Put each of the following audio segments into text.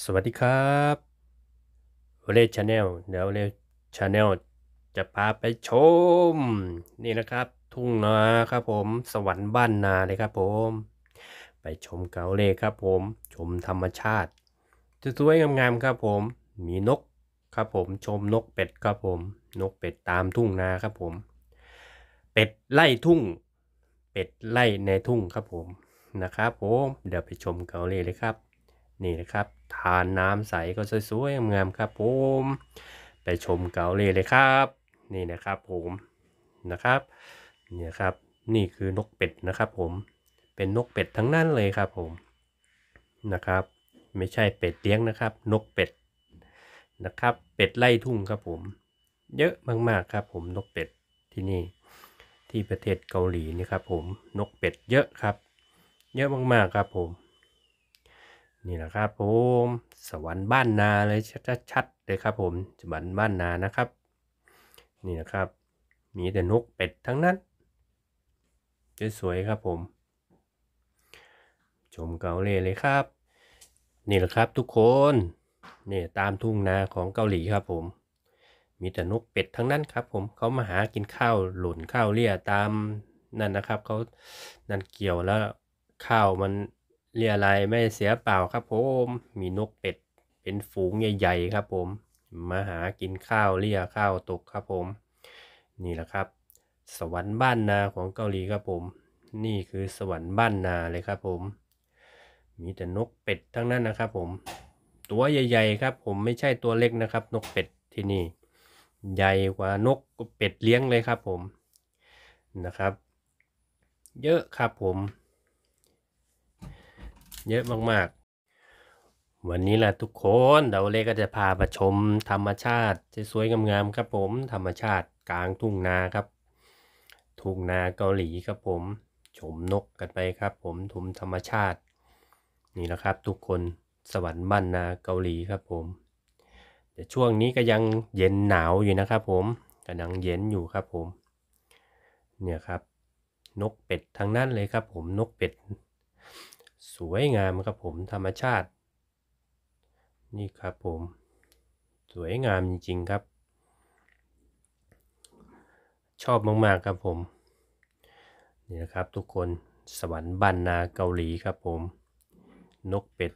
สวัสดีครับเลชาแนลเดี๋ยวเลชาแนลจะพาไปชม นี่นะครับ ทุ่งนาครับผม สวรรค์บ้านนาเลยครับผม ไปชมเกาเลครับผม ชมธรรมชาติ จะสวยงามๆครับผมมีนกครับผมชมนกเป็ดครับผม นกเป็ด ตามทุ่งนาครับผม เป็ดไล่ทุ่ง เป็ดไล่ในทุ่งครับผมนะครับ ผมเดี๋ยวไปชมเกาเลเลยครับนี่นะครับทานน้ำใสก็สวยๆงามๆครับผม ไปชมเกาหลีเลยครับ นี่นะครับผม นะครับเนี่ยครับ นี่คือนกเป็ดนะครับผม เป็นนกเป็ดทั้งนั้นเลยครับผม นะครับ ไม่ใช่เป็ดเลี้ยงนะครับ นกเป็ด นะครับ เป็ดไล่ทุ่งครับผม เยอะมากๆครับผม นกเป็ดที่นี่ ที่ประเทศเกาหลีนี่ครับผม นกเป็ดเยอะครับ เยอะมากๆครับผมนี่แหละครับผมสวรรค์บ้านนาเลยชัดๆเลยครับผมสวรรค์บ้านนานะครับ นี่นะครับ มีแต่นกเป็ดทั้งนั้นสวยครับผมชมเกาหลีเลยครับ นี่แหละครับทุกคนนี่ตามทุ่งนาของเกาหลีครับผม มีแต่นกเป็ดทั้งนั้นครับผมเขามาหากินข้าวหล่นข้าวเลี่ยตามนั่นนะครับเขานั่นเกี่ยวแล้วข้าวมันเรียอะไรไม่เสียเปล่าครับผมมีนกเป็ดเป็นฝูงใหญ่ๆครับผมมาหากินข้าวเรียข้าวตกครับผม นี่แหละครับ สวรรค์บ้านนาของเกาหลีครับผม นี่คือสวรรค์บ้านนาเลยครับผม มีแต่นกเป็ดทั้งนั้นนะครับผมตัวใหญ่ๆครับผมไม่ใช่ตัวเล็กนะครับ นกเป็ดที่นี่ ใหญ่กว่านกเป็ดเลี้ยงเลยครับผมนะครับ เยอะครับผมเยอะมากๆ วันนี้แหละทุกคน เดาเล่ก็จะพามาชมธรรมชาติสวยงามๆครับผม ธรรมชาติกลางทุ่ง นาครับ ทุ่งนาเกาหลีครับผม ชมนกกันไปครับ ผมทุมธรรมชาตินี่นะครับ ทุกคน สวรรค์บ้านนาเกาหลีครับผม แต่ช่วงนี้ก็ยังเย็นหนาวอยู่นะครับ ผมกำลังเย็นอยู่ครับผม เนี่ยครับ นกเป็ดทั้งนั้นเลยครับผมนกเป็ดสวยงามครับผมธรรมชาติ นี่ครับผมสวยงามจริงๆครับ ชอบมากๆครับผม นี่นะครับ ทุกคนสวรรค์บ้านนาเกาหลีครับผมนกเป็ด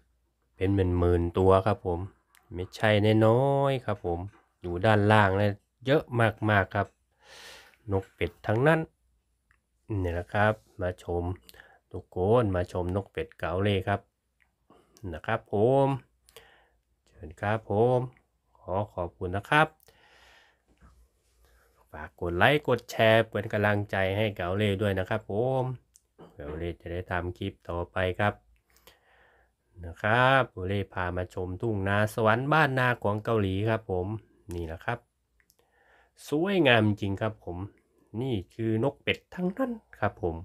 เป็นหมื่นๆตัวครับผมไม่ใช่น้อยๆครับ ผมอยู่ด้านล่างเลยเยอะมากๆครับนกเป็ดทั้งนั้น นี่นะครับมาชมุกคนมาชมนกเป็ดเกาเลยครับนะครับ ผมเชิญครับผมขอขอบคุณนะครับ ฝากกดไลค์กดแชร์ เป็นกำลังใจให้เกาเลยด้วยนะครับผมเก๋าเลยจะได้ทำคลิปต่อไปครับนะครับเลยพามาชมทุ่งนาสวรรค์บ้านนาของเกาหลีครับผมนี่แหละครับ สวยงามจริงครับผมนี่คือนกเป็ดทั้งนั้นครับผม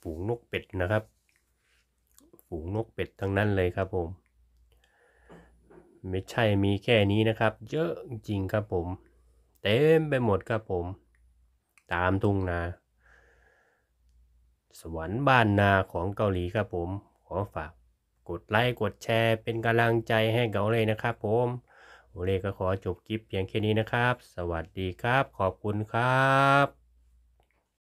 ฝูงนกเป็ดนะครับ ฝูงนกเป็ดทั้งนั้นเลยครับผม ไม่ใช่มีแค่นี้นะครับ เยอะจริงครับผม เต็มไปหมดครับผม ตามทุ่งนา สวรรค์บ้านนาของเกาหลีครับผม ขอฝากกดไลค์กดแชร์เป็นกำลังใจให้เกาเลยนะครับ ผมโอเลก็ขอจบคลิปเพียงแค่นี้นะครับ สวัสดีครับ ขอบคุณครับ